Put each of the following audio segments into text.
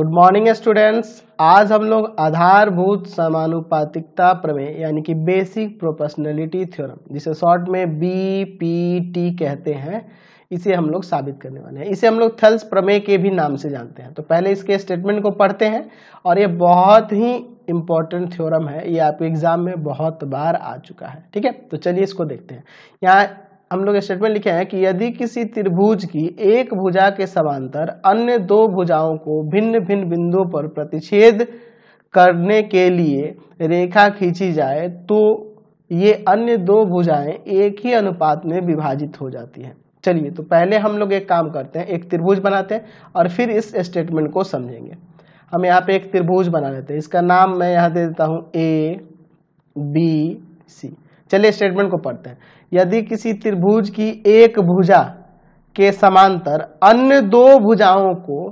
Good morning students आज हम लोग आधारभूत समानुपातिकता प्रमेय यानी कि बेसिक प्रोपोर्शनलिटी थ्योरम जिसे शॉर्ट में बी पी टी कहते हैं इसे हम लोग साबित करने वाले हैं इसे हम लोग थल्स प्रमेय के भी नाम से जानते हैं तो पहले इसके स्टेटमेंट को पढ़ते हैं और ये बहुत ही इंपॉर्टेंट थ्योरम है ये आपके एग्जाम में बहुत बार आ चुका है ठीक है तो चलिए इसको देखते हैं यहाँ हम लोग स्टेटमेंट लिखे हैं कि यदि किसी त्रिभुज की एक भुजा के समांतर अन्य दो भुजाओं को भिन्न भिन्न बिंदुओं पर प्रतिच्छेद करने के लिए रेखा खींची जाए तो ये अन्य दो भुजाएं एक ही अनुपात में विभाजित हो जाती हैं चलिए तो पहले हम लोग एक काम करते हैं एक त्रिभुज बनाते हैं और फिर इस स्टेटमेंट को समझेंगे हम यहाँ पे एक त्रिभुज बना लेते हैं इसका नाम मैं यहाँ दे देता हूँ ए बी सी चलिए स्टेटमेंट को पढ़ते हैं यदि किसी त्रिभुज की एक भुजा के समांतर अन्य दो भुजाओं को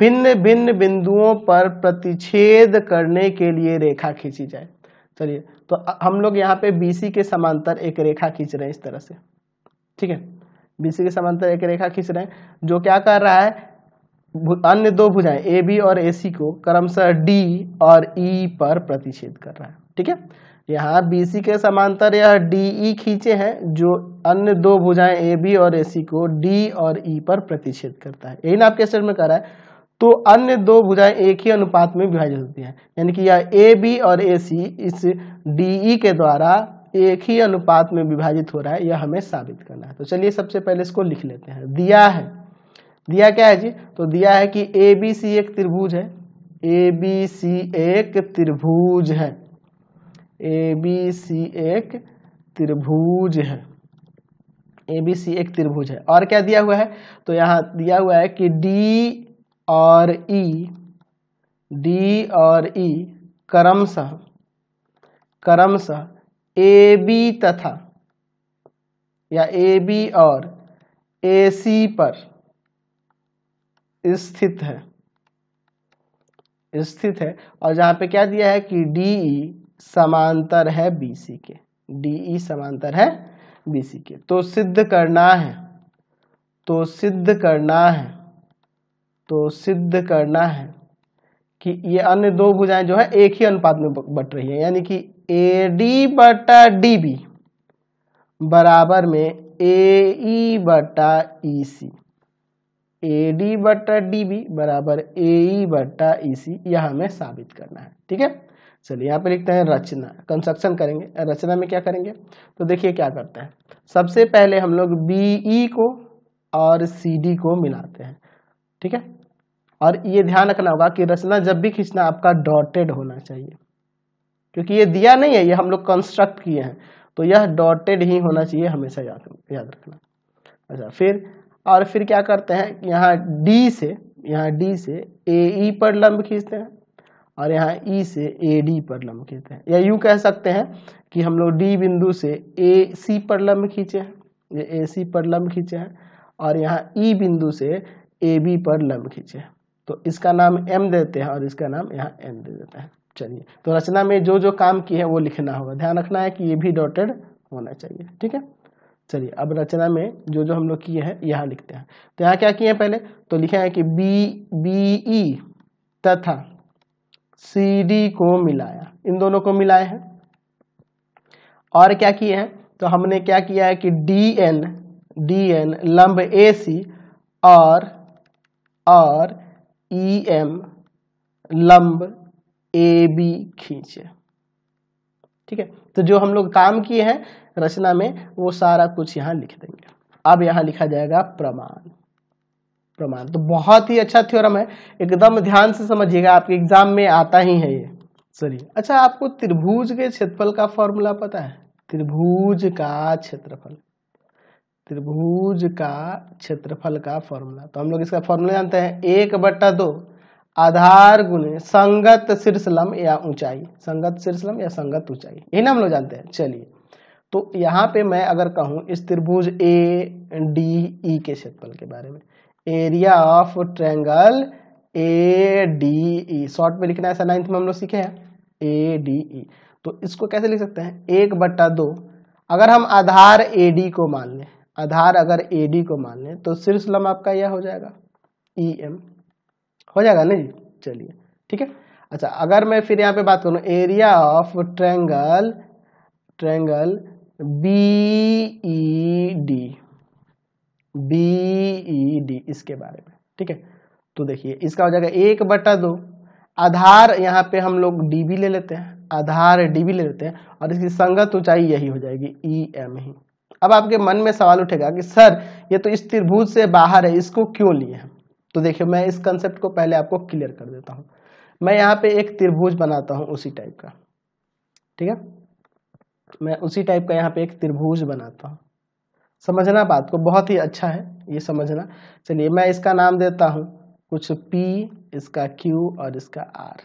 भिन्न भिन्न बिंदुओं पर प्रतिच्छेद करने के लिए रेखा खींची जाए चलिए तो हम लोग यहाँ पे BC के समांतर एक रेखा खींच रहे हैं इस तरह से ठीक है BC के समांतर एक रेखा खींच रहे हैं जो क्या कर रहा है अन्य दो भुजाएं ए बी और ए सी को क्रमशः डी और ई e पर प्रतिच्छेद कर रहा है ठीक है यहाँ BC के समांतर यह DE खींचे हैं जो अन्य दो भुजाएं AB और AC को D और E पर प्रतिच्छेद करता है यही ना आपके स्टेट में रहा है तो अन्य दो भुजाएं एक ही अनुपात में विभाजित होती हैं यानी कि यह ए बी और ए सी इस डी e के द्वारा एक ही अनुपात में विभाजित हो रहा है यह हमें साबित करना है तो चलिए सबसे पहले इसको लिख लेते हैं दिया है दिया क्या है जी तो दिया है कि ए बी सी एक त्रिभुज है ए बी सी एक त्रिभुज है ए बी सी एक त्रिभुज है ए बी सी एक त्रिभुज है और क्या दिया हुआ है तो यहाँ दिया हुआ है कि डी और ई e, डी और ई e क्रमशः क्रमशः ए बी तथा या ए बी और ए सी पर स्थित है स्थित है और जहाँ पे क्या दिया है कि डी ई e समांतर है बीसी के डी समांतर है बीसी के तो सिद्ध करना है तो सिद्ध करना है तो सिद्ध करना है कि ये अन्य दो भुजाएं जो है एक ही अनुपात में बट रही है यानी कि ए डी बटा डी बी बराबर में ए ई e बटा ई सी ए डी बटा डी बी बराबर ए ई e बटा ई सी यह हमें साबित करना है ठीक है चलिए यहाँ पे लिखते हैं रचना कंस्ट्रक्शन करेंगे रचना में क्या करेंगे तो देखिए क्या करते हैं सबसे पहले हम लोग बी ई e को और सी डी को मिलाते हैं ठीक है और ये ध्यान रखना होगा कि रचना जब भी खींचना आपका डॉटेड होना चाहिए क्योंकि ये दिया नहीं है ये हम लोग कंस्ट्रक्ट किए हैं तो यह डॉटेड ही होना चाहिए हमेशा याद याद रखना अच्छा फिर और फिर क्या करते हैं यहाँ डी से यहाँ डी से ए ई e पर लंब खींचते हैं और यहाँ ई e से ए डी पर लम्ब खींचते हैं या यू कह सकते हैं कि हम लोग डी बिंदु से ए सी पर लम्ब खींचे हैं ये ए सी पर लम्ब खींचे हैं और यहाँ ई e बिंदु से ए बी पर लम्ब खींचे हैं तो इसका नाम एम देते हैं और इसका नाम यहाँ एन दे देते हैं चलिए तो रचना में जो जो काम किए हैं वो लिखना होगा ध्यान रखना है कि ये भी डॉटेड होना चाहिए ठीक है चलिए अब रचना में जो जो हम लोग किए हैं यहाँ लिखते हैं तो यहाँ क्या किए पहले तो लिखे हैं कि बी बी ई तथा सी डी को मिलाया इन दोनों को मिलाए हैं और क्या किए हैं तो हमने क्या किया है कि डी एन डी एन लंब ए सी और और ई e एम लंब ए बी खींचे ठीक है तो जो हम लोग काम किए हैं रचना में वो सारा कुछ यहाँ लिख देंगे अब यहाँ लिखा जाएगा प्रमाण प्रमाण तो बहुत ही अच्छा थ्योरम है एकदम ध्यान से समझिएगा आपके एग्जाम में आता ही है ये चलिए अच्छा आपको त्रिभुज के क्षेत्रफल का फॉर्मूला पता है त्रिभुज का क्षेत्रफल त्रिभुज का क्षेत्रफल का फॉर्मूला तो हम लोग इसका फॉर्मूला जानते हैं एक बट्टा दो आधार गुने संगत शीर्षलम या ऊंचाई संगत शीर्षलम या संगत ऊंचाई यही ना हम लोग जानते हैं चलिए तो यहाँ पे मैं अगर कहूँ इस त्रिभुज ए डी ई के क्षेत्रफल के बारे में area of triangle A D E short में लिखना ऐसा नाइन्थ में तो हम लोग सीखे हैं ए डी ई तो इसको कैसे लिख सकते हैं एक बट्टा दो अगर हम आधार ए डी को मान लें आधार अगर ए डी को मान लें तो शीर्ष लम आपका यह हो जाएगा ई e एम हो जाएगा ना जी चलिए ठीक है अच्छा अगर मैं फिर यहाँ पे बात करूँ area of triangle triangle B E D B D e, इसके बारे में ठीक है तो देखिए इसका हो जाएगा एक बटा दो आधार यहाँ पे हम लोग डी ले लेते हैं आधार डी भी ले लेते हैं और इसकी संगत ऊंचाई यही हो जाएगी ई e, एम ही अब आपके मन में सवाल उठेगा कि सर ये तो इस त्रिभुज से बाहर है इसको क्यों लिए हैं तो देखिए मैं इस कंसेप्ट को पहले आपको क्लियर कर देता हूँ मैं यहाँ पे एक त्रिभुज बनाता हूँ उसी टाइप का ठीक है मैं उसी टाइप का यहाँ पे एक त्रिभुज बनाता हूँ समझना बात को बहुत ही अच्छा है ये समझना चलिए मैं इसका नाम देता हूँ कुछ P इसका Q और इसका R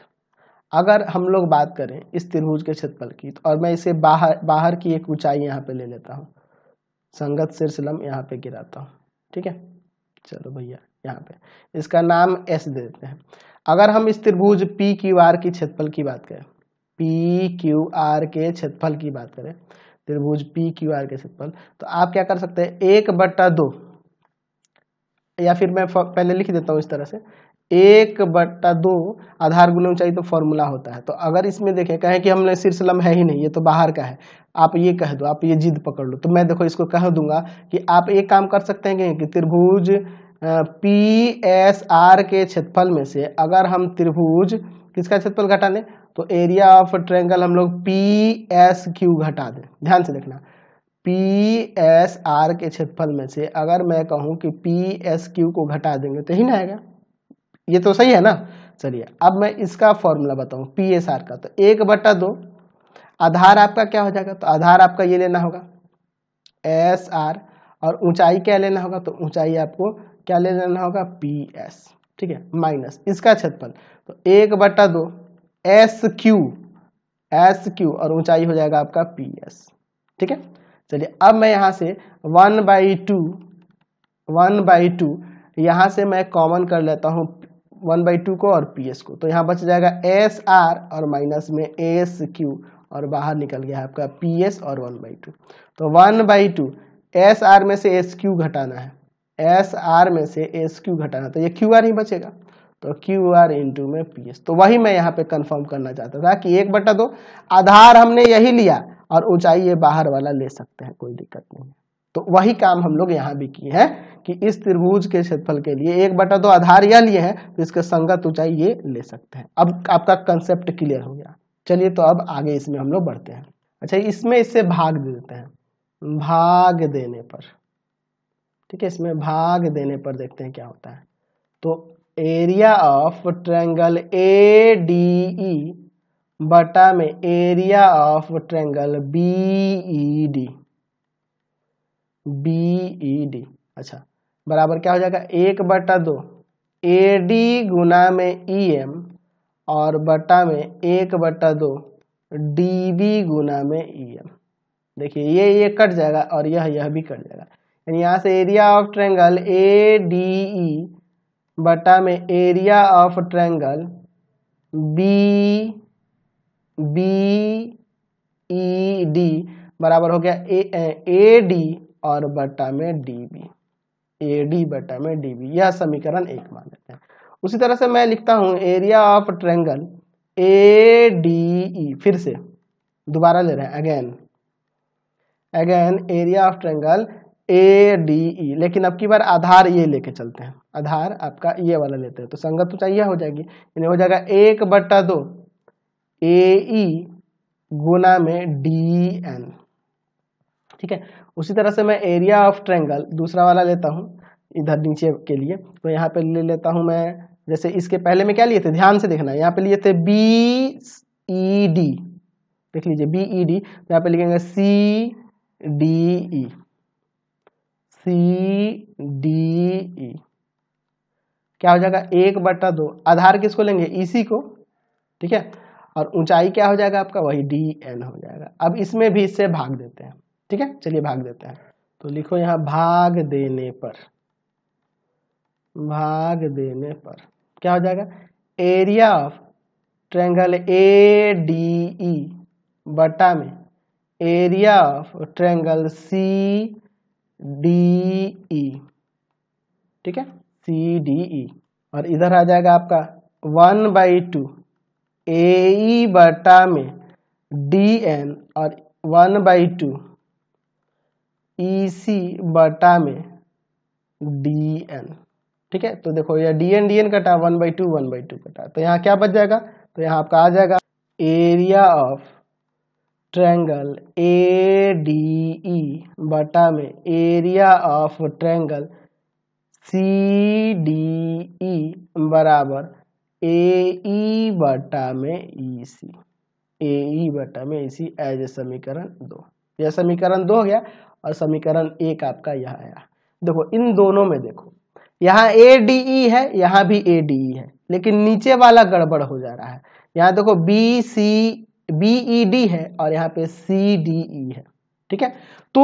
अगर हम लोग बात करें इस त्रिभुज के क्षेत्रफल की तो और मैं इसे बाहर बाहर की एक ऊंचाई यहाँ पे ले लेता हूँ संगत सिरसिलम यहाँ पे गिराता हूँ ठीक है चलो भैया यहाँ पे इसका नाम S दे देते हैं अगर हम इस त्रिभुज पी क्यू आर की क्षेत्रफल की बात करें पी क्यू आर के क्षेत्रफल की बात करें त्रिभुज पी क्यू आर के सिंपल तो आप क्या कर सकते हैं एक बट्टा दो या फिर मैं पहले लिख देता हूँ इस तरह से एक बट्टा दो आधार गुना ऊंचाई तो फॉर्मूला होता है तो अगर इसमें देखें कहें कि हमने शीर्ष लम है ही नहीं ये तो बाहर का है आप ये कह दो आप ये जिद पकड़ लो तो मैं देखो इसको कह दूंगा कि आप एक काम कर सकते हैं कि त्रिभुज पी एस आर के क्षेत्रफल में से अगर हम त्रिभुज किसका क्षेत्रफल घटा दें तो एरिया ऑफ ट्रेंगल हम लोग पी एस क्यू घटा दें ध्यान से देखना पी एस आर के क्षेत्रफल में से अगर मैं कहूं कि पी एस क्यू को घटा देंगे तो ही ना आएगा ये तो सही है ना चलिए अब मैं इसका फॉर्मूला बताऊं पी एस आर का तो एक बटा दो आधार आपका क्या हो जाएगा तो आधार आपका ये लेना होगा एस आर और ऊंचाई क्या लेना होगा तो ऊंचाई आपको क्या ले लेना होगा पी एस ठीक है माइनस इसका छतफल तो एक बट्टा दो एस क्यू एस क्यू और ऊंचाई हो जाएगा आपका पी एस ठीक है चलिए अब मैं यहाँ से one by two one by two यहां से मैं कॉमन कर लेता हूँ वन बाई टू को और पी एस को तो यहाँ बच जाएगा एस आर और माइनस में एस क्यू और बाहर निकल गया आपका पी एस और वन बाई टू तो one by two S R में से एस क्यू घटाना है एस आर में से एस क्यू घटाना तो ये क्यू आर ही बचेगा तो क्यू आर इंटू में पी एस तो वही मैं यहाँ पे कंफर्म करना चाहता था कि एक बटा दो आधार हमने यही लिया और ऊंचाई ये बाहर वाला ले सकते हैं कोई दिक्कत नहीं तो वही काम हम लोग यहाँ भी किए हैं कि इस त्रिभुज के क्षेत्रफल के लिए एक बटा दो आधार यह लिए हैं तो इसके संगत ऊंचाई ये ले सकते हैं अब आपका कंसेप्ट क्लियर हो गया चलिए तो अब आगे इसमें हम लोग बढ़ते हैं अच्छा इसमें इससे भाग दे देते हैं भाग देने पर ठीक है इसमें भाग देने पर देखते हैं क्या होता है तो area of triangle A D E बटा में area of B B E D B E D अच्छा बराबर क्या हो जाएगा एक बटा दो ए डी गुना में ई e एम और बटा में एक बटा दो डी बी गुना में ई e एम देखिए ये ये कट जाएगा और यह यह भी कट जाएगा एंड यहाँ से area of triangle A D E बटा में area of triangle B B E D बराबर हो गया ए ए डी और बटा में डी बी ए डी बटा में डी बी यह समीकरण एक मान लेते हैं उसी तरह से मैं लिखता हूँ area of triangle A D E फिर से दोबारा ले रहे हैं again again area of triangle A D E लेकिन अब की बार आधार ये लेके चलते हैं आधार आपका ये e वाला लेते हैं तो संगत तो चाहिए हो जाएगी यानी हो जाएगा एक बट्टा दो ए ई e गुना में डी एन ठीक है उसी तरह से मैं एरिया ऑफ ट्रेंगल दूसरा वाला लेता हूँ इधर नीचे के लिए तो यहाँ पे ले लेता हूँ मैं जैसे इसके पहले में क्या लिए थे ध्यान से देखना यहाँ पे लिए थे बी ई डी देख लीजिए बी ई डी यहाँ पे लिखेंगे सी डी ई सी डी ई क्या हो जाएगा एक बट्टा दो आधार किसको लेंगे इसी e को ठीक है और ऊंचाई क्या हो जाएगा आपका वही डी एन हो जाएगा अब इसमें भी इससे भाग देते हैं ठीक है चलिए भाग देते हैं तो लिखो यहां भाग देने पर भाग देने पर क्या हो जाएगा area of triangle A D E बटा में area of triangle C D E e. ठीक है सी डी ई और इधर आ जाएगा आपका वन बाई टू ए बटा में डी एन और one by two E C बटा में डी एन ठीक है तो देखो यह डी एन डी एन कटा one by two one by two कटा तो यहाँ क्या बच जाएगा तो यहाँ आपका आ जाएगा area of triangle A D E बटा में area of triangle C D E बराबर ए ई e बटा में ई सी ए ई बटा में ई सी एज ए समीकरण दो यह समीकरण दो हो गया और समीकरण एक आपका यहाँ आया देखो इन दोनों में देखो यहाँ ए डी ई है यहाँ भी ए डी ई है लेकिन नीचे वाला गड़बड़ हो जा रहा है यहाँ देखो B C B E D है और यहाँ पे सी डी ई है ठीक है तो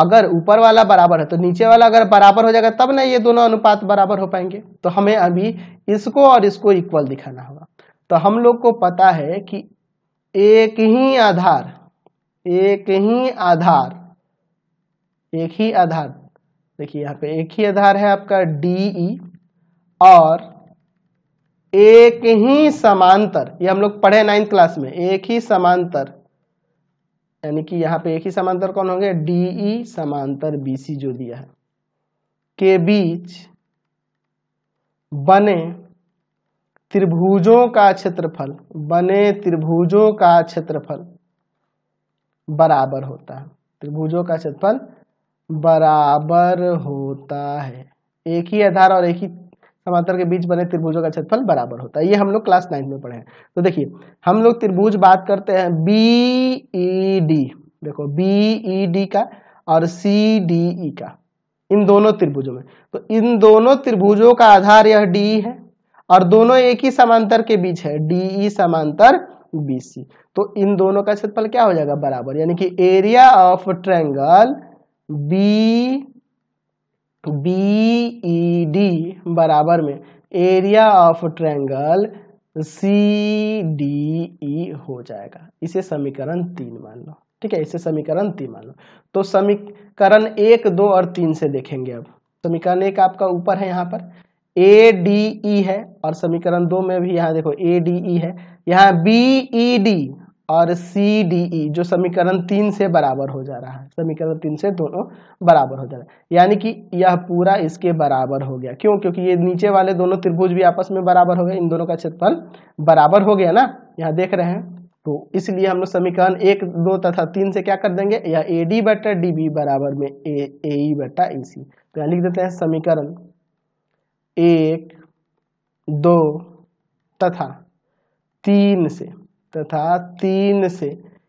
अगर ऊपर वाला बराबर है तो नीचे वाला अगर बराबर हो जाएगा तब ना ये दोनों अनुपात बराबर हो पाएंगे तो हमें अभी इसको और इसको इक्वल दिखाना होगा तो हम लोग को पता है कि एक ही आधार एक ही आधार एक ही आधार देखिए यहाँ पे एक ही आधार है आपका डी ई e और एक ही समांतर ये हम लोग पढ़े नाइन्थ क्लास में एक ही समांतर यानी कि यहाँ पे एक ही समांतर कौन होंगे डीई e समांतर बीसी जो दिया है के बीच बने त्रिभुजों का क्षेत्रफल बने त्रिभुजों का क्षेत्रफल बराबर होता है त्रिभुजों का क्षेत्रफल बराबर होता है एक ही आधार और एक ही समांतर के बीच बने त्रिभुजों का क्षेत्रफल बराबर होता है ये हम लोग क्लास नाइन में पढ़े हैं तो देखिए हम लोग त्रिभुज बात करते हैं बी ई डी देखो बी ई डी का और सी डी ई का इन दोनों त्रिभुजों में तो इन दोनों त्रिभुजों का आधार यह डी है और दोनों एक ही समांतर के बीच है डी ई e समांतर बी सी तो इन दोनों का क्षेत्रफल क्या हो जाएगा बराबर यानी कि area of triangle B B E D बराबर में area of triangle C D E हो जाएगा इसे समीकरण तीन मान लो ठीक है इसे समीकरण तीन मान लो तो समीकरण एक दो और तीन से देखेंगे अब समीकरण एक आपका ऊपर है यहाँ पर ए डी ई है और समीकरण दो में भी यहाँ देखो ए डी ई है यहाँ बी ई डी और सी डी ई जो समीकरण तीन से बराबर हो जा रहा है समीकरण तीन से दोनों बराबर हो जा रहा है यानी कि यह पूरा इसके बराबर हो गया क्यों क्योंकि ये नीचे वाले दोनों त्रिभुज भी आपस में बराबर हो गए इन दोनों का क्षेत्रफल बराबर हो गया ना यहाँ देख रहे हैं तो इसलिए हम लोग समीकरण एक दो तथा तीन से क्या कर देंगे यह ए डी बटा डी बी बराबर में ए ए e बटा ई सी तो यहाँ लिख देते हैं समीकरण एक दो तथा तीन से तथा तीन से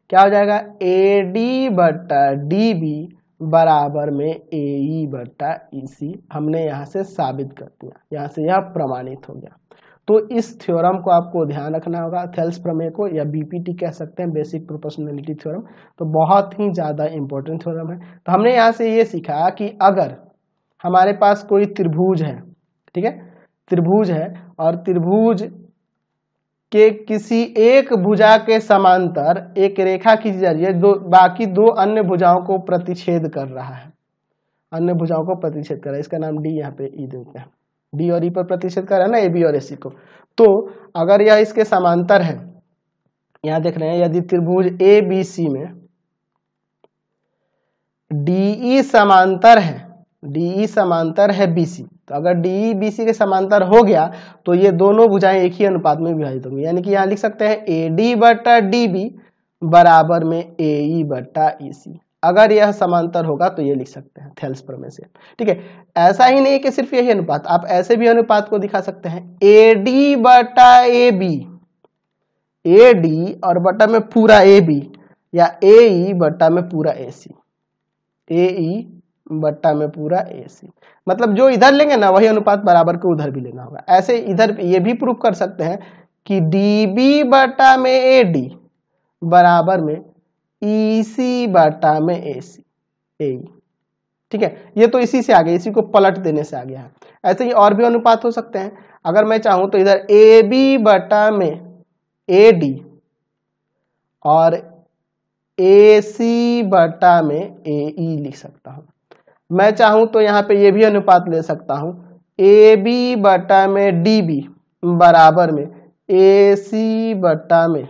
क्या हो जाएगा ए डी बटा डी बी बराबर में ए ई e बटा ई e सी हमने यहाँ से साबित कर दिया यहाँ से यह प्रमाणित हो गया तो इस थ्योरम को आपको ध्यान रखना होगा थेल्स प्रमेय को या बीपीटी कह सकते हैं बेसिक प्रोपोर्शनलिटी थ्योरम तो बहुत ही ज़्यादा इंपॉर्टेंट थ्योरम है तो हमने यहाँ से ये सीखा कि अगर हमारे पास कोई त्रिभुज है ठीक है त्रिभुज है और त्रिभुज के किसी एक भुजा के समांतर एक रेखा की जा रही है जो बाकी दो अन्य भुजाओं को प्रतिच्छेद कर रहा है अन्य भुजाओं को प्रतिच्छेद कर रहा है इसका नाम डी यहाँ पे ई e देते हैं डी और ई e पर प्रतिच्छेद कर रहा है ना ए बी और ए सी e को तो अगर यह इसके समांतर है यहां देख रहे हैं यदि त्रिभुज ए बी सी में डी ई समांतर है डी ई समांतर है बी सी तो अगर डी बी सी के समांतर हो गया तो ये दोनों भुजाएं एक ही अनुपात में विभाजित होंगी यानी कि यहाँ लिख सकते हैं ए डी बट्टा डी बी बराबर में ए ई e बट्टा ई e सी अगर यह समांतर होगा तो ये लिख सकते हैं थेल्स प्रमेय से ठीक है ऐसा ही नहीं कि सिर्फ यही अनुपात आप ऐसे भी अनुपात को दिखा सकते हैं ए डी बटा ए बी ए डी और बटा में पूरा ए बी या ए ई e बटा में पूरा ए सी ए ई बट्टा में पूरा ए सी मतलब जो इधर लेंगे ना वही अनुपात बराबर को उधर भी लेना होगा ऐसे इधर ये भी प्रूफ कर सकते हैं कि डी बी बटा में ए डी बराबर में ई e सी बटा में ए सी ए ठीक है ये तो इसी से आ गया इसी को पलट देने से आ गया है ऐसे ही और भी अनुपात हो सकते हैं अगर मैं चाहूं तो इधर ए बी बटा में ए डी और ए सी बटा में ए ई e लिख सकता हूं मैं चाहूं तो यहाँ पे ये भी अनुपात ले सकता हूँ ए बी बटा में डी बी बराबर में ए सी बटा में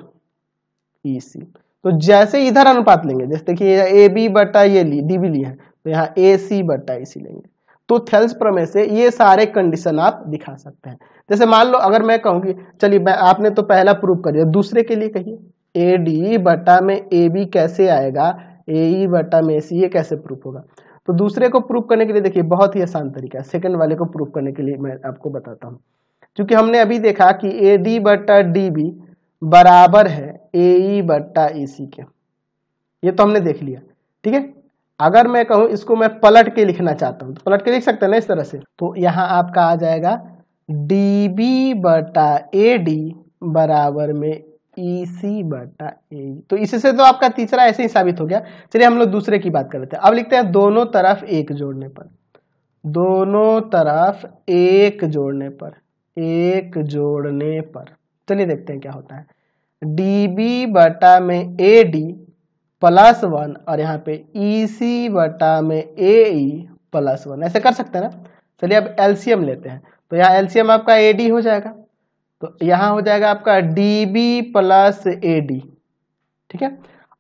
ई e सी तो जैसे इधर अनुपात लेंगे जैसे देखिए ए बी बटा ये ली डी बी लिया है तो यहाँ ए सी बटा ए e सी लेंगे तो थेल्स प्रमेय से ये सारे कंडीशन आप दिखा सकते हैं जैसे मान लो अगर मैं कहूँगी चलिए मैं आपने तो पहला प्रूव कर दिया दूसरे के लिए कहिए ए डी बटा में ए बी कैसे आएगा ए ई e बटा में सी ये कैसे प्रूफ होगा तो दूसरे को प्रूफ करने के लिए देखिए बहुत ही आसान तरीका है सेकेंड वाले को प्रूफ करने के लिए मैं आपको बताता हूँ क्योंकि हमने अभी देखा कि ए डी बटा डी बी बराबर है ए ई e बट्टा ए सी के ये तो हमने देख लिया ठीक है अगर मैं कहूँ इसको मैं पलट के लिखना चाहता हूँ तो पलट के लिख सकते हैं ना इस तरह से तो यहाँ आपका आ जाएगा डी बी बटा ए डी बराबर में ई e बटा ए तो इससे तो आपका तीसरा ऐसे ही साबित हो गया चलिए हम लोग दूसरे की बात कर लेते हैं अब लिखते हैं दोनों तरफ एक जोड़ने पर दोनों तरफ एक जोड़ने पर एक जोड़ने पर चलिए देखते हैं क्या होता है डी बी बटा में ए डी प्लस वन और यहाँ पे ई e सी बटा में A E e plus one ऐसे कर सकते हैं ना चलिए अब एलसीएम लेते हैं तो यहाँ एलसीएम आपका ए डी हो जाएगा तो यहां हो जाएगा आपका D B plus A D ठीक है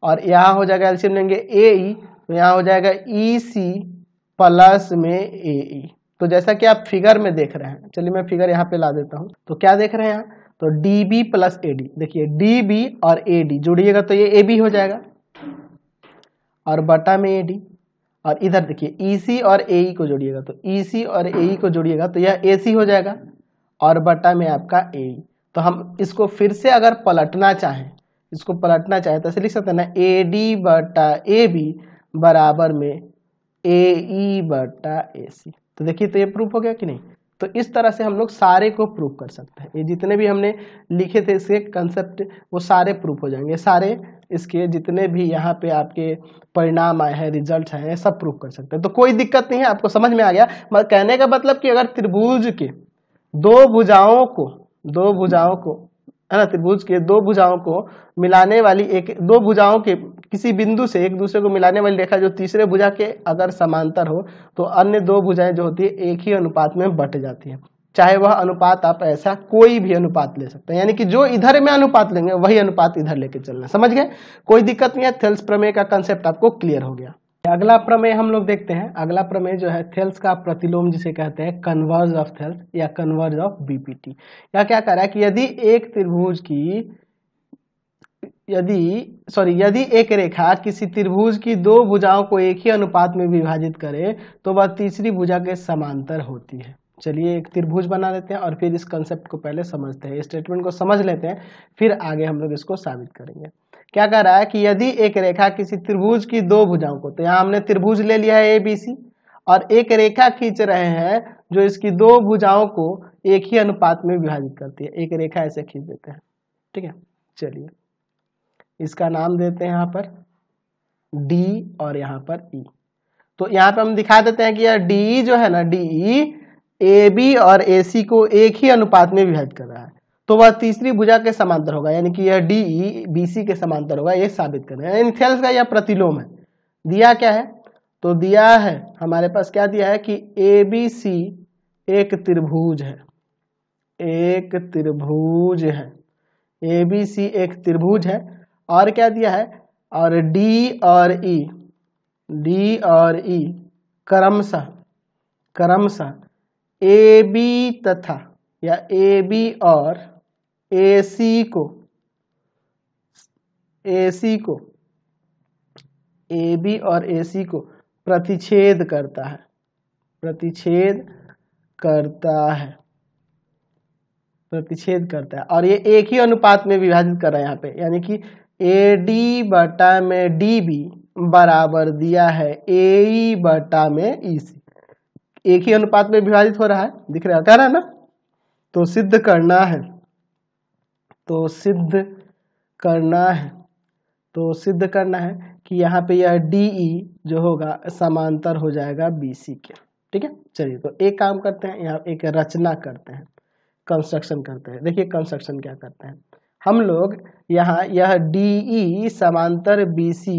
और यहां हो जाएगा एल्शियम लेंगे ए ई e, तो यहां हो जाएगा ई सी प्लस में ए ई e। तो जैसा कि आप फिगर में देख रहे हैं चलिए मैं फिगर यहां पे ला देता हूं तो क्या देख रहे हैं यहां तो D B plus A D देखिए डी बी और ए डी जोड़िएगा तो ये ए बी हो जाएगा और बटा में ए डी और इधर देखिए ई e सी और ए ई को जोड़िएगा तो ई सी और ए ई को जोड़िएगा तो यह ए सी हो जाएगा और बटा में आपका ए तो हम इसको फिर से अगर पलटना चाहें इसको पलटना चाहें तो ऐसे लिख सकते हैं ना ए डी बटा ए बी बराबर में ए ई e बटा ए सी तो देखिए तो ये प्रूफ हो गया कि नहीं तो इस तरह से हम लोग सारे को प्रूफ कर सकते हैं ये जितने भी हमने लिखे थे इसके कंसेप्ट वो सारे प्रूफ हो जाएंगे सारे इसके जितने भी यहाँ पे आपके परिणाम आए हैं रिजल्ट आए हैं सब प्रूफ कर सकते हैं तो कोई दिक्कत नहीं है आपको समझ में आ गया कहने का मतलब कि अगर त्रिभुज के दो भुजाओं को दो भुजाओं को है ना त्रिभुज के दो भुजाओं को मिलाने वाली एक दो भुजाओं के किसी बिंदु से एक दूसरे को मिलाने वाली रेखा जो तीसरे भुजा के अगर समांतर हो तो अन्य दो भुजाएं जो होती है एक ही अनुपात में बट जाती है चाहे वह अनुपात आप ऐसा कोई भी अनुपात ले सकते हैं यानी कि जो इधर में अनुपात लेंगे वही अनुपात इधर लेके चलना समझ गए कोई दिक्कत नहीं है थेल्स प्रमेय का कंसेप्ट आपको क्लियर हो गया अगला प्रमेय हम लोग देखते हैं अगला प्रमेय जो है थेल्स का प्रतिलोम जिसे कहते हैं कन्वर्ज ऑफ थेल्स या कन्वर्ज ऑफ बीपीटी या क्या कह रहा है कि यदि एक त्रिभुज की यदि सॉरी यदि एक रेखा किसी त्रिभुज की दो भुजाओं को एक ही अनुपात में विभाजित करे तो वह तीसरी भुजा के समांतर होती है चलिए एक त्रिभुज बना लेते हैं और फिर इस कंसेप्ट को पहले समझते हैं स्टेटमेंट को समझ लेते हैं फिर आगे हम लोग इसको साबित करेंगे क्या कह रहा है कि यदि एक रेखा किसी त्रिभुज की दो भुजाओं को तो यहाँ हमने त्रिभुज ले लिया है ए बी सी और एक रेखा खींच रहे हैं जो इसकी दो भुजाओं को एक ही अनुपात में विभाजित करती है एक रेखा ऐसे खींच देते हैं ठीक है चलिए इसका नाम देते हैं यहाँ पर डी और यहाँ पर ई e. तो यहाँ पर हम दिखा देते हैं कि यार डी जो है ना डी ए बी और ए सी को एक ही अनुपात में विभाजित कर रहा है तो वह तीसरी भुजा के समांतर होगा यानी कि यह डी ई बी सी के समांतर होगा यह साबित करना है यानी थेल्स का यह प्रतिलोम है दिया क्या है तो दिया है हमारे पास क्या दिया है कि ए बी सी एक त्रिभुज है एक त्रिभुज है ए बी सी एक त्रिभुज है और क्या दिया है और डी और ई e, डी और ई e, क्रमशः क्रमशः ए बी तथा या ए बी और एसी को एसी को ए बी और एसी को प्रतिच्छेद करता है प्रतिच्छेद करता है प्रतिच्छेद करता है और ये एक ही अनुपात में विभाजित कर रहा है यहाँ पे यानी कि ए डी बटा में डी बी बराबर दिया है ए e बटा में ई e सी एक ही अनुपात में विभाजित हो रहा है दिख रहा है कह रहा है ना तो सिद्ध करना है तो सिद्ध करना है तो सिद्ध करना है कि यहाँ पे यह डी ई e जो होगा समांतर हो जाएगा बी सी के ठीक है चलिए तो एक काम करते हैं यहाँ एक रचना करते हैं कंस्ट्रक्शन करते हैं देखिए कंस्ट्रक्शन क्या करते हैं हम लोग यहाँ यह डी ई e समांतर बी सी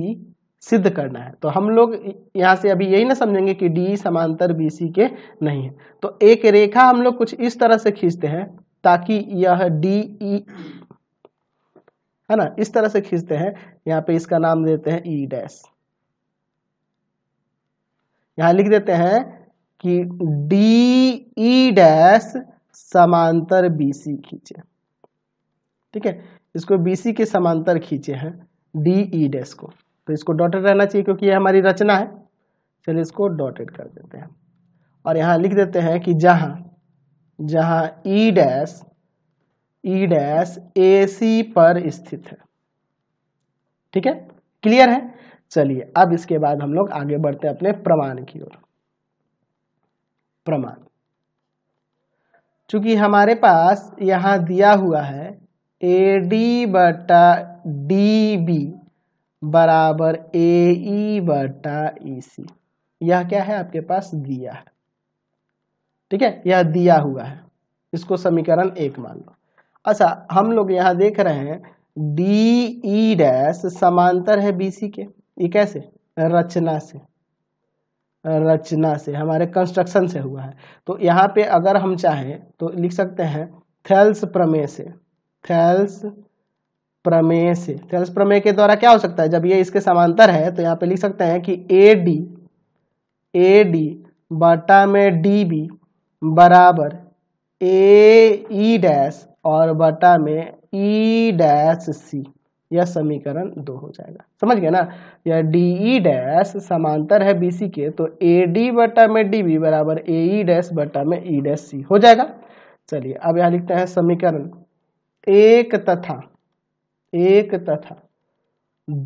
सिद्ध करना है तो हम लोग यहाँ से अभी यही ना समझेंगे कि डी e समांतर बी सी के नहीं है तो एक रेखा हम लोग कुछ इस तरह से खींचते हैं ताकि यह डी ई है ना इस तरह से खींचते हैं यहाँ पे इसका नाम देते हैं ई e डैश यहाँ लिख देते हैं कि डी ई डैश समांतर बी सी खींचे ठीक है इसको बी सी के समांतर खींचे हैं डी ई डैश को तो इसको डॉटेड रहना चाहिए क्योंकि ये हमारी रचना है चलिए इसको डॉटेड कर देते हैं और यहाँ लिख देते हैं कि जहाँ जहाँ E e dash E dash A C पर स्थित है ठीक है क्लियर है चलिए अब इसके बाद हम लोग आगे बढ़ते हैं अपने प्रमाण की ओर प्रमाण चूंकि हमारे पास यहां दिया हुआ है ए डी बटा डी बी बराबर ए ई e बटा ई e सी यह क्या है आपके पास दिया है ठीक है यह दिया हुआ है इसको समीकरण एक मान लो अच्छा हम लोग यहाँ देख रहे हैं डी ई डैश समांतर है बी सी के ये कैसे रचना से रचना से हमारे कंस्ट्रक्शन से हुआ है तो यहाँ पे अगर हम चाहें तो लिख सकते हैं थेल्स प्रमेय से थेल्स प्रमेय से थेल्स प्रमेय के द्वारा क्या हो सकता है जब ये इसके समांतर है तो यहाँ पे लिख सकते हैं कि ए डी ए डी बटा में डी बी बराबर ए ई डैश और बटा में ई डैश सी यह समीकरण दो हो जाएगा समझ गए ना यह डी ई डैश समांतर है बी सी के तो ए डी बटा में डी बी बराबर ए ई डैश बटा में ई डैश सी हो जाएगा चलिए अब यहाँ लिखते हैं समीकरण एक तथा एक तथा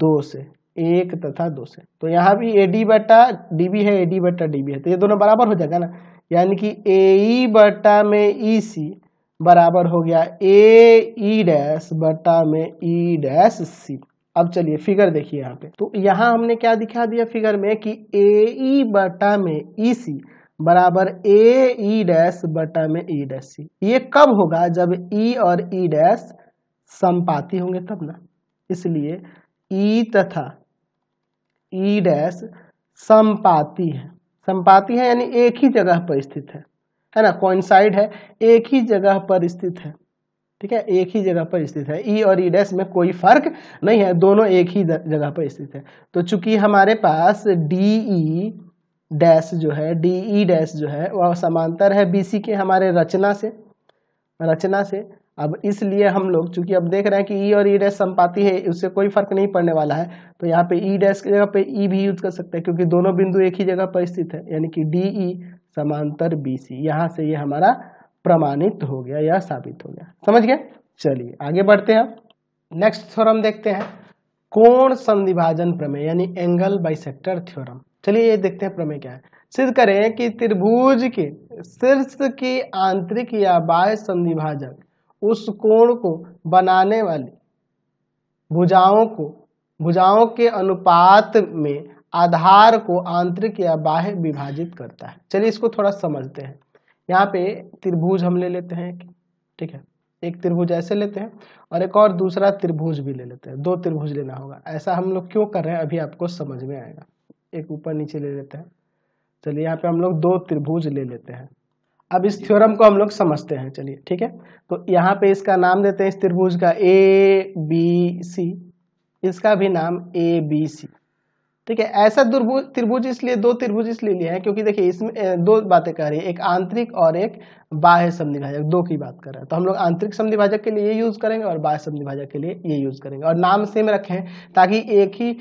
दो से एक तथा दो से तो यहाँ भी ए डी बटा डी बी है ए डी बटा डी बी है तो ये दोनों बराबर हो जाएगा ना यानी कि ए ई e बटा में ई e सी बराबर हो गया ए ई डैश बटा में ई डैश सी अब चलिए फिगर देखिए यहाँ पे तो यहाँ हमने क्या दिखा दिया फिगर में कि ए ई e बटा में ई e सी बराबर ए ई डैश बटा में ई डैश सी ये कब होगा जब ई e और ई डैश संपाती होंगे तब ना इसलिए ई तथा ई डैश संपाती है संपाती है यानी एक ही जगह पर स्थित है है ना कॉइनसाइड है एक ही जगह पर स्थित है ठीक है एक ही जगह पर स्थित है ई e और ई e डैश में कोई फर्क नहीं है दोनों एक ही जगह पर स्थित है तो चूंकि हमारे पास डी ई डैश जो है डी ई डैश जो है वह समांतर है बी सी के हमारे रचना से रचना से अब इसलिए हम लोग चूंकि अब देख रहे हैं कि ई e और ई डैश संपाती है उससे कोई फर्क नहीं पड़ने वाला है तो यहाँ पे ई डैश की जगह पे ई भी यूज कर सकते हैं क्योंकि दोनों बिंदु एक ही जगह पर स्थित है यानी कि डी ई समांतर बीसी यहाँ से ये यह हमारा प्रमाणित हो गया या साबित हो गया समझ गया चलिए आगे बढ़ते हैं नेक्स्ट थ्योरम देखते हैं कोण संधिभाजन प्रमेय यानी एंगल बाइसेक्टर थ्योरम चलिए ये देखते हैं प्रमेय क्या है सिद्ध करें कि त्रिभुज के शीर्ष की आंतरिक या बाह्य संधिभाजन उस कोण को बनाने वाली भुजाओं को भुजाओं के अनुपात में आधार को आंतरिक या बाह्य विभाजित करता है चलिए इसको थोड़ा समझते हैं यहाँ पे त्रिभुज हम ले लेते हैं ठीक है एक त्रिभुज ऐसे लेते हैं और एक और दूसरा त्रिभुज भी ले लेते हैं दो त्रिभुज लेना होगा ऐसा हम लोग क्यों कर रहे हैं अभी आपको समझ में आएगा एक ऊपर नीचे ले लेते हैं चलिए यहाँ पे हम लोग दो त्रिभुज ले लेते हैं अब इस थ्योरम को हम लोग समझते हैं चलिए ठीक है तो यहाँ पे इसका नाम देते हैं इस त्रिभुज का ए बी सी इसका भी नाम ए बी सी ठीक है ऐसा दुर्भुज त्रिभुज इसलिए दो त्रिभुज इसलिए लिए है क्योंकि देखिए इसमें दो बातें कह रही है एक आंतरिक और एक बाह्य समिभाजक दो की बात कर रहे हैं तो हम लोग आंतरिक समिभाजक के लिए ये यूज़ करेंगे और बाह्य समिभाजक के लिए ये यूज़ करेंगे और नाम सेम रखें ताकि एक ही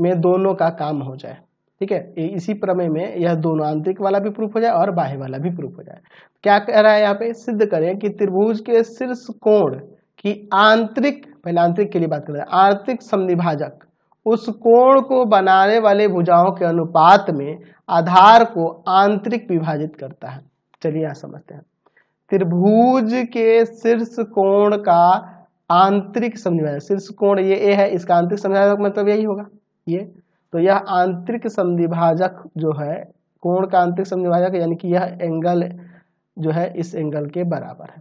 में दोनों का काम हो जाए ठीक है इसी प्रमेय में यह दोनों आंतरिक वाला भी प्रूफ हो जाए और बाह्य वाला भी प्रूफ हो जाए क्या कह रहा है यहाँ पे सिद्ध करें कि त्रिभुज के शीर्ष कोण की आंतरिक पहले आंतरिक के लिए बात कर रहे हैं आंतरिक समिभाजक उस कोण को बनाने वाले भुजाओं के अनुपात में आधार को आंतरिक विभाजित करता है चलिए यहां समझते हैं त्रिभुज के शीर्ष कोण का आंतरिक समझाया शीर्ष कोण ये ए है इसका आंतरिक समझाया मतलब यही होगा ये तो यह आंतरिक संधिभाजक जो है कोण का आंतरिक संधिभाजक यानी कि यह एंगल जो है इस एंगल के बराबर है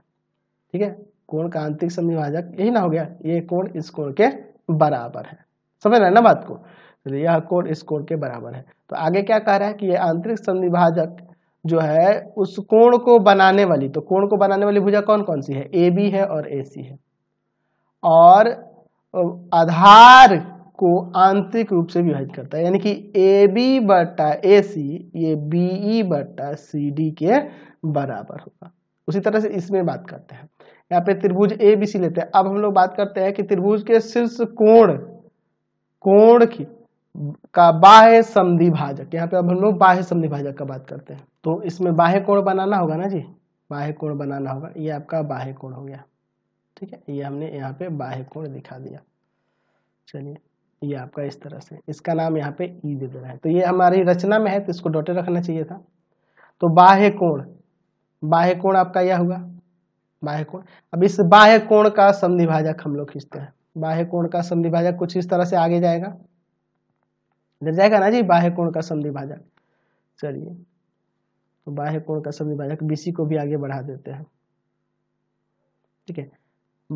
ठीक है कोण का आंतरिक संधिभाजक यही ना हो गया ये कोण इस कोण के बराबर है समझ रहे ना बात को चलिए यह कोण इस कोण के बराबर है तो आगे क्या कह रहा है कि यह आंतरिक संविभाजक जो है उस कोण को बनाने वाली तो कोण को बनाने वाली भुजा कौन कौन सी है ए बी है और ए सी है और आधार को आंतरिक रूप से विभाजित करता है यानी कि ए बी बटा ए सी ये बी ई बटा सी डी के बराबर होगा उसी तरह से इसमें बात करते हैं यहाँ पे त्रिभुज ए बी सी लेते हैं अब हम लोग बात करते हैं कि त्रिभुज के शीर्ष कोण कोण की का बाह्य संधिभाजक भाजक यहाँ पे अब हम लोग बाह्य संधिभाजक भाजक का बात करते हैं तो इसमें बाह्य कोण बनाना होगा ना जी बाह्य कोण बनाना होगा ये आपका बाह्य कोण हो गया ठीक है ये हमने यहाँ पे बाह्य कोण दिखा दिया चलिए ये आपका इस तरह से इसका नाम यहाँ पे ई दे दे रहा है तो ये हमारी रचना में है तो इसको डॉटे रखना चाहिए था तो बाह्य कोण बाह्य कोण आपका यह हुआ बाह्य कोण अब इस बाह्य कोण का संधिभाजक हम लोग खींचते हैं बाह्य कोण का संधिभाजक कुछ इस तरह से आगे जाएगा इधर जाएगा ना जी बाह्य कोण का संधिभाजक चलिए तो बाह्य कोण का समविभाजक बीसी को भी आगे बढ़ा देते हैं ठीक है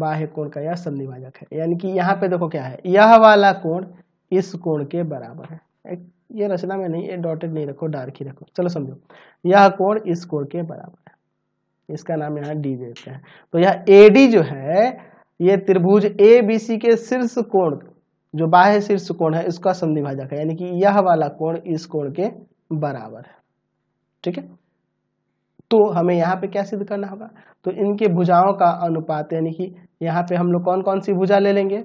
बाह्य कोण का यह संधिभाजक है यानी कि यहाँ पे देखो क्या है यह वाला कोण इस कोण के बराबर है ये रचना में नहीं ये डॉटेड नहीं रखो डार्क ही रखो चलो समझो यह कोण इस कोण के बराबर है इसका नाम यहाँ डी देते हैं तो यह एडी जो है ये त्रिभुज ए बी सी के शीर्ष कोण जो बाह्य शीर्ष कोण है इसका संधिभाजक है यानी कि यह वाला कोण इस कोण के बराबर है ठीक है तो हमें यहाँ पे क्या सिद्ध करना होगा तो इनके भुजाओं का अनुपात यानी कि यहाँ पे हम लोग कौन कौन सी भुजा ले लेंगे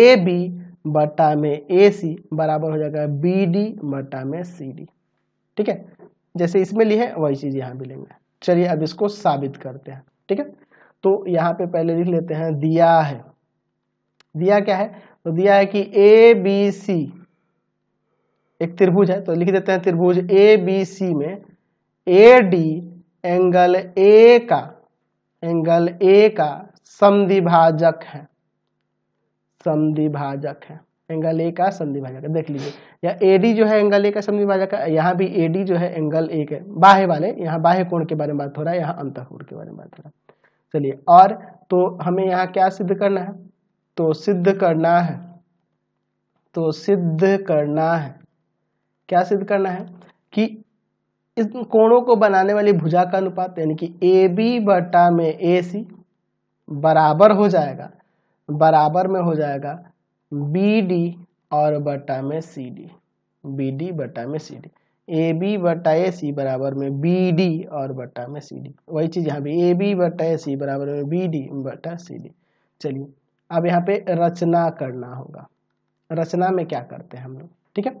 ए बी बटा में ए सी बराबर हो जाएगा बी डी बटा में सी डी ठीक है जैसे इसमें लिए वही चीज़ यहाँ भी लेंगे चलिए अब इसको साबित करते हैं ठीक है तो यहाँ पे पहले लिख लेते हैं दिया है दिया क्या है तो दिया है कि ए बी सी एक त्रिभुज है तो लिख देते हैं त्रिभुज ए बी सी में ए डी एंगल ए का एंगल ए का संधिभाजक है संधिभाजक है एंगल ए का संधिभाजक है देख लीजिए या एडी जो है एंगल ए का संधिभाजक है यहाँ भी एडी जो है एंगल ए के बाहे वाले यहाँ बाहे कोण के बारे में बात हो रहा है यहाँ अंतकोण के बारे में बात हो रहा है चलिए और तो हमें यहाँ क्या सिद्ध करना है तो सिद्ध करना है तो सिद्ध करना है क्या सिद्ध करना है कि इन कोणों को बनाने वाली भुजा का अनुपात यानी कि ए बी बटा में ए सी बराबर हो जाएगा बराबर में हो जाएगा बी डी और बटा में सी डी बी डी बटा में सी डी ए बी बटा ए सी बराबर में बी डी और बटा में सी डी वही चीज़ यहाँ भी ए बी बटा ए सी बराबर में बी डी बटा सी डी चलिए अब यहाँ पे रचना करना होगा रचना में क्या करते हैं हम लोग ठीक है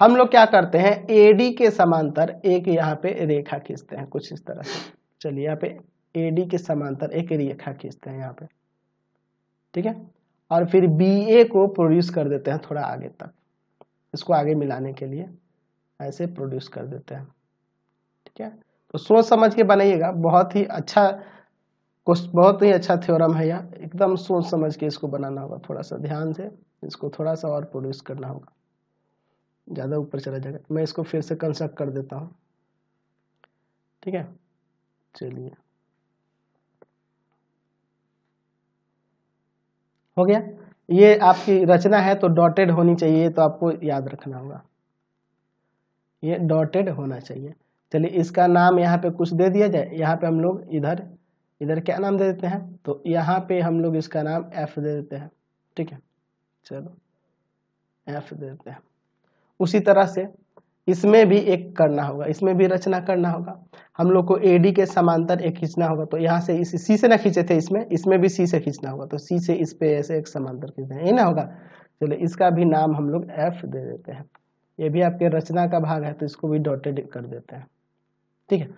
हम लोग क्या करते हैं ए डी के समांतर एक यहाँ पे रेखा खींचते हैं कुछ इस तरह से चलिए यहाँ पे ए डी के समांतर एक रेखा खींचते हैं यहाँ पे ठीक है और फिर बी ए को प्रोड्यूस कर देते हैं थोड़ा आगे तक इसको आगे मिलाने के लिए ऐसे प्रोड्यूस कर देते हैं ठीक है तो सोच समझ के बनाइएगा बहुत ही अच्छा बहुत ही अच्छा थ्योरम है यह एकदम सोच समझ के इसको बनाना होगा थोड़ा सा ध्यान से इसको थोड़ा सा और प्रोड्यूस करना होगा ज़्यादा ऊपर चला जाएगा मैं इसको फिर से कंस्ट्रक्ट कर देता हूँ ठीक है चलिए हो गया ये आपकी रचना है तो डॉटेड होनी चाहिए तो आपको याद रखना होगा ये डॉटेड होना चाहिए चलिए इसका नाम यहाँ पे कुछ दे दिया जाए यहाँ पे हम लोग इधर इधर क्या नाम दे देते हैं तो यहाँ पे हम लोग इसका नाम एफ दे देते हैं ठीक है चलो एफ दे देते हैं उसी तरह से इसमें भी एक करना होगा इसमें भी रचना करना होगा हम लोग को ए डी के समांतर एक खींचना होगा तो यहाँ से इस सी से ना खींचे थे इसमें इसमें भी सी से खींचना होगा तो सी से इस पे ऐसे एक समांतर खींचना ये ना होगा चलिए इसका भी नाम हम लोग एफ दे देते हैं ये भी आपके रचना का भाग है तो इसको भी डॉटेड कर देते हैं ठीक है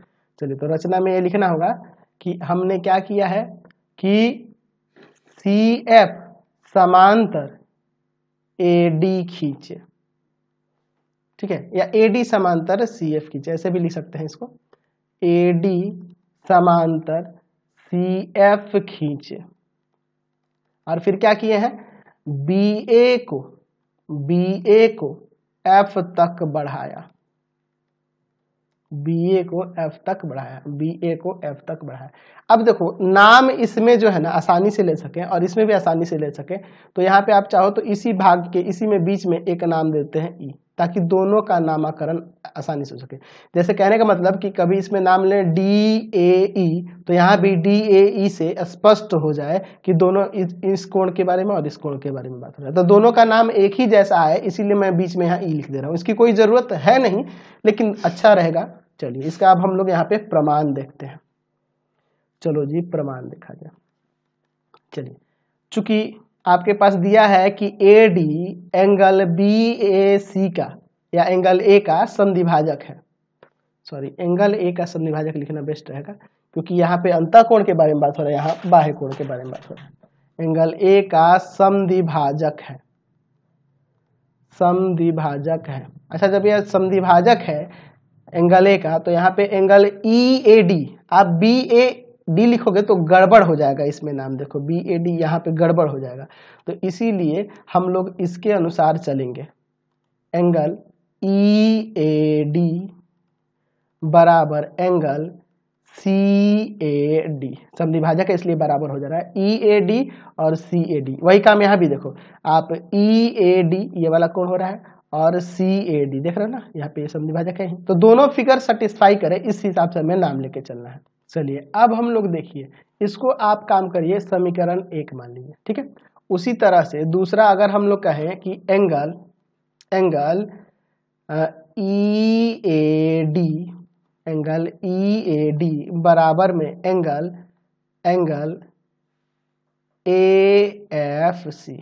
चलिए तो रचना में ये लिखना होगा कि हमने क्या किया है कि सी एफ समांतर ए डी खींचे ठीक है या ए डी समांतर सी एफ खींचे ऐसे भी लिख सकते हैं इसको ए डी समांतर सी एफ खींचे और फिर क्या किए हैं बी ए को बी ए को एफ तक बढ़ाया बी ए को एफ तक बढ़ाया बी ए को एफ तक बढ़ाया अब देखो नाम इसमें जो है ना आसानी से ले सके और इसमें भी आसानी से ले सके तो यहां पे आप चाहो तो इसी भाग के इसी में बीच में एक नाम देते हैं ई e। ताकि दोनों का नामाकरण आसानी से हो सके जैसे कहने का मतलब कि कभी इसमें नाम लें डी ए ई तो यहाँ भी डी ए ई से स्पष्ट हो जाए कि दोनों इस, कोण के बारे में और इस कोण के बारे में बात हो रहा है तो दोनों का नाम एक ही जैसा आए इसीलिए मैं बीच में यहाँ ई e लिख दे रहा हूँ इसकी कोई ज़रूरत है नहीं लेकिन अच्छा रहेगा चलिए इसका अब हम लोग यहाँ पे प्रमाण देखते हैं चलो जी प्रमाण देखा जाए चलिए चूंकि आपके पास दिया है कि A D angle B A C का या एंगल ए का संधिभाजक है सॉरी एंगल ए का संधिभाजक लिखना बेस्ट रहेगा क्योंकि यहाँ पे अंत कोण के बारे में बात हो रहा है यहाँ बाह्य कोण के बारे में बात हो रहा है एंगल ए का संधिभाजक है समद्विभाजक है अच्छा जब यह समद्विभाजक है एंगल ए का तो यहाँ पे एंगल ई ए डी आप बी ए डी लिखोगे तो गड़बड़ हो जाएगा इसमें नाम देखो बी ए डी यहाँ पे गड़बड़ हो जाएगा तो इसीलिए हम लोग इसके अनुसार चलेंगे एंगल ई ए डी बराबर एंगल सी ए डी समद्विभाजक इसलिए बराबर हो जा रहा है ई ए डी और सी ए डी वही काम यहाँ भी देखो आप ई ए डी ये वाला कोण हो रहा है और सी ए डी देख रहे हो ना यहाँ पे समद्विभाजक है तो दोनों फिगर सेटिस्फाई करे इस हिसाब से हमें नाम लेके चलना है चलिए अब हम लोग देखिए इसको आप काम करिए समीकरण एक मान लीजिए ठीक है उसी तरह से दूसरा अगर हम लोग कहें कि angle angle E A D angle E A D बराबर में angle angle A F C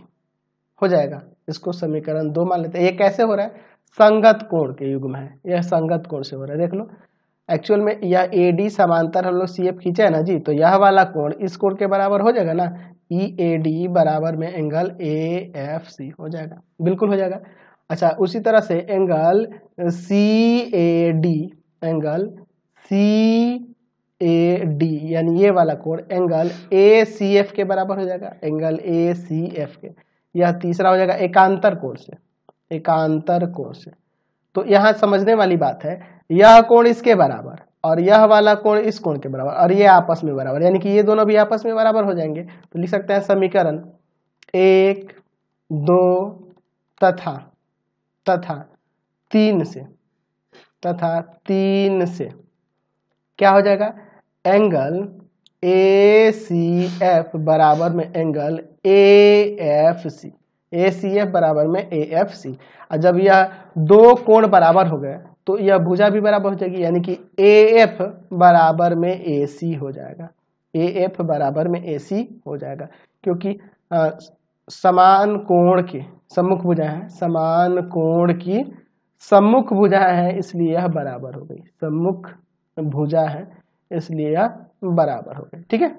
हो जाएगा इसको समीकरण दो मान लेते हैं ये कैसे हो रहा है संगत कोण के युग में है यह संगत कोण से हो रहा है देख लो एक्चुअल में यह ए डी समांतर हम लोग सी एफ खींचे हैं ना जी तो यह वाला कोण इस कोण के बराबर हो जाएगा ना ई ए डी बराबर में एंगल ए एफ सी हो जाएगा बिल्कुल हो जाएगा अच्छा उसी तरह से angle C A D angle C A D यानी ये वाला कोण एंगल ए सी एफ के बराबर हो जाएगा एंगल ए सी एफ के यह तीसरा हो जाएगा एकांतर कोण से एकांतर कोण से तो यहाँ समझने वाली बात है यह कोण इसके बराबर और यह वाला कोण इस कोण के बराबर और ये आपस में बराबर यानी कि ये दोनों भी आपस में बराबर हो जाएंगे तो लिख सकते हैं समीकरण एक दो तथा तथा तीन से तथा तीन से क्या हो जाएगा एंगल ए सी एफ बराबर में angle A F C A C F बराबर में ए एफ सी और जब यह दो कोण बराबर हो गए तो यह भुजा भी बराबर हो जाएगी यानी कि ए एफ बराबर में ए सी हो जाएगा ए एफ बराबर में ए सी हो जाएगा क्योंकि आ, समान कोण के सम्मुख भुजा है समान कोण की सम्मुख भुजा है इसलिए यह बराबर हो गई सम्मुख भुजा है इसलिए यह बराबर हो गई ठीक है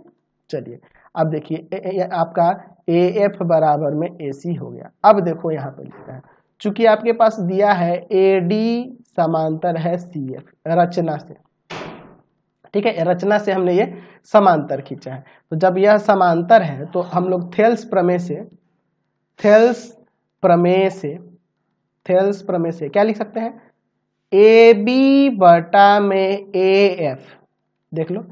चलिए अब देखिए आपका ए एफ बराबर में ए सी हो गया अब देखो यहाँ पर लिखता है चूंकि आपके पास दिया है ए डी समांतर है सी एफ रचना से ठीक है रचना से हमने ये समांतर खींचा है तो जब यह समांतर है तो हम लोग थेल्स प्रमेय से थेल्स प्रमेय से थेल्स प्रमेय से क्या लिख सकते हैं ए बी बटा में ए एफ देख लो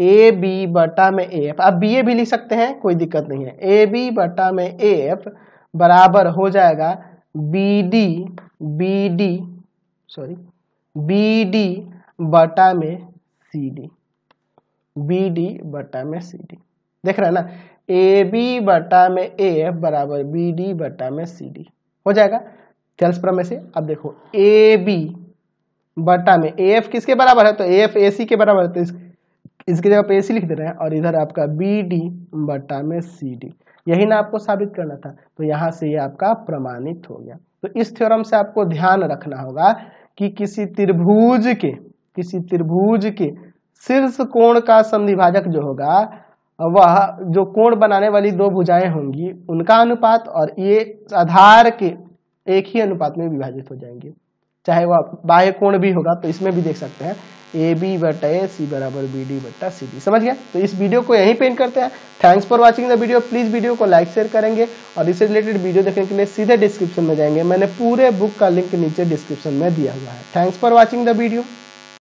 ए बी बटा में ए एफ आप बी ए भी लिख सकते हैं कोई दिक्कत नहीं है ए बी बटा में ए एफ बराबर हो जाएगा B D B D sorry B D बटा में सी डी बी डी बटा में सी डी देख रहे हैं ना ए बी बटा में ए एफ बराबर बी डी बटा में सी डी हो जाएगा चल्स प्रमे से अब देखो ए बी बटा में ए एफ किसके बराबर है तो ए एफ ए सी के बराबर है तो इसके इसकी जगह पे ए सी लिख दे रहे हैं और इधर आपका बी डी बट्टा में सी डी यही ना आपको साबित करना था तो यहाँ से ये आपका प्रमाणित हो गया तो इस थ्योरम से आपको ध्यान रखना होगा कि किसी त्रिभुज के किसी त्रिभुज के शीर्ष कोण का संधिभाजक जो होगा वह जो कोण बनाने वाली दो भुजाएं होंगी उनका अनुपात और ये आधार के एक ही अनुपात में विभाजित हो जाएंगे चाहे वह बाह्य कोण भी होगा तो इसमें भी देख सकते हैं ए बी बटा ए सी बराबर बी डी बटा सी डी समझ गया तो इस वीडियो को यहीं पेंट करते हैं thanks for watching the video please video को लाइक शेयर करेंगे और इससे रिलेटेड वीडियो देखने के लिए सीधे डिस्क्रिप्शन में जाएंगे मैंने पूरे बुक का लिंक नीचे डिस्क्रिप्शन में दिया हुआ है thanks for watching the video